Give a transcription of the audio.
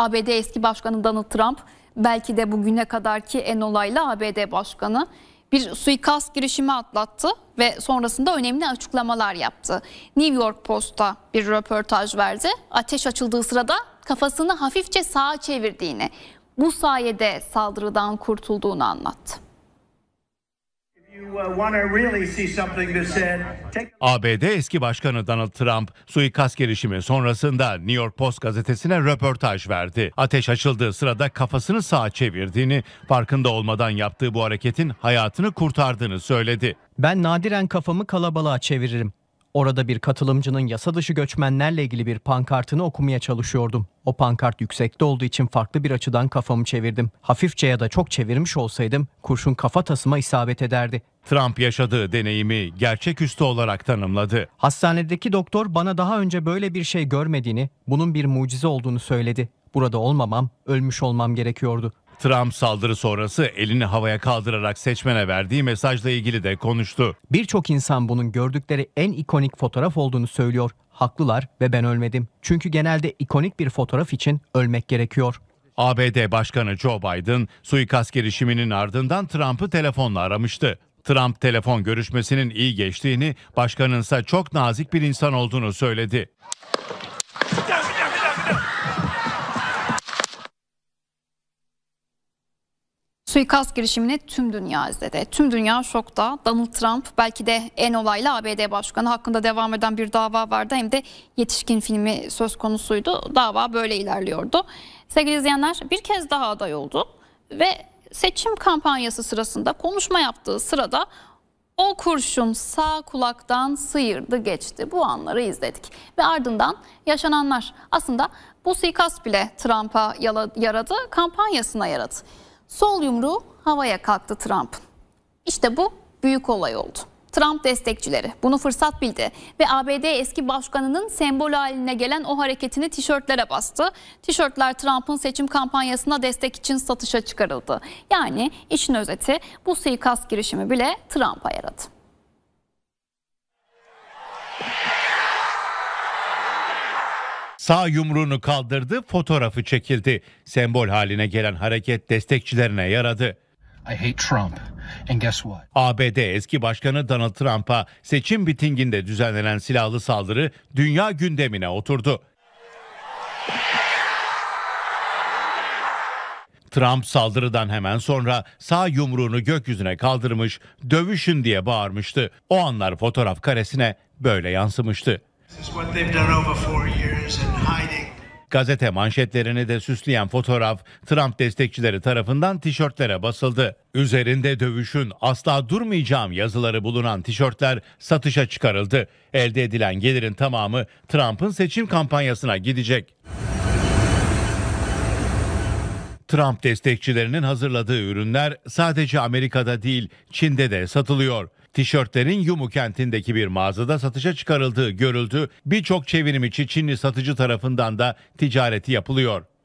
ABD eski başkanı Donald Trump belki de bugüne kadarki en olaylı ABD başkanı bir suikast girişimi atlattı ve sonrasında önemli açıklamalar yaptı. New York Post'a bir röportaj verdi. Ateş açıldığı sırada kafasını hafifçe sağa çevirdiğini, bu sayede saldırıdan kurtulduğunu anlattı. ABD eski başkanı Donald Trump suikast girişimi sonrasında New York Post gazetesine röportaj verdi. Ateş açıldığı sırada kafasını sağa çevirdiğini, farkında olmadan yaptığı bu hareketin hayatını kurtardığını söyledi. Ben nadiren kafamı kalabalığa çeviririm. Orada bir katılımcının yasa dışı göçmenlerle ilgili bir pankartını okumaya çalışıyordum. O pankart yüksekte olduğu için farklı bir açıdan kafamı çevirdim. Hafifçe ya da çok çevirmiş olsaydım kurşun kafa tasıma isabet ederdi. Trump yaşadığı deneyimi gerçeküstü olarak tanımladı. Hastanedeki doktor bana daha önce böyle bir şey görmediğini, bunun bir mucize olduğunu söyledi. Burada olmamam, ölmüş olmam gerekiyordu. Trump saldırı sonrası elini havaya kaldırarak seçmene verdiği mesajla ilgili de konuştu. Birçok insan bunun gördükleri en ikonik fotoğraf olduğunu söylüyor. Haklılar ve ben ölmedim. Çünkü genelde ikonik bir fotoğraf için ölmek gerekiyor. ABD Başkanı Joe Biden suikast girişiminin ardından Trump'ı telefonla aramıştı. Trump telefon görüşmesinin iyi geçtiğini, başkanınsa çok nazik bir insan olduğunu söyledi. Suikast girişimini tüm dünya izledi. Tüm dünya şokta. Donald Trump belki de en olaylı ABD Başkanı hakkında devam eden bir dava vardı. Hem de yetişkin filmi söz konusuydu. Dava böyle ilerliyordu. Sevgili izleyenler bir kez daha aday oldu ve seçim kampanyası sırasında konuşma yaptığı sırada o kurşun sağ kulaktan sıyırdı geçti. Bu anları izledik. Ve ardından yaşananlar aslında bu suikast bile Trump'a yaradı, kampanyasına yaradı. Sol yumruğu havaya kalktı Trump'ın. İşte bu büyük olay oldu. Trump destekçileri bunu fırsat bildi ve ABD eski başkanının sembol haline gelen o hareketini tişörtlere bastı. Tişörtler Trump'ın seçim kampanyasına destek için satışa çıkarıldı. Yani işin özeti bu suikast girişimi bile Trump'a yaradı. sağ yumruğunu kaldırdı, fotoğrafı çekildi. Sembol haline gelen hareket destekçilerine yaradı. I hate Trump. And guess what? ABD eski başkanı Donald Trump'a seçim bitinginde düzenlenen silahlı saldırı dünya gündemine oturdu. Trump saldırıdan hemen sonra sağ yumruğunu gökyüzüne kaldırmış, dövüşün diye bağırmıştı. O anlar fotoğraf karesine böyle yansımıştı. Gazete manşetlerini de süsleyen fotoğraf Trump destekçileri tarafından tişörtlere basıldı. Üzerinde dövüşün asla durmayacağım yazıları bulunan tişörtler satışa çıkarıldı. Elde edilen gelirin tamamı Trump'ın seçim kampanyasına gidecek. Trump destekçilerinin hazırladığı ürünler sadece Amerika'da değil, Çin'de de satılıyor tişörtlerin Yumu kentindeki bir mağazada satışa çıkarıldığı görüldü. Birçok çevirim içi Çinli satıcı tarafından da ticareti yapılıyor.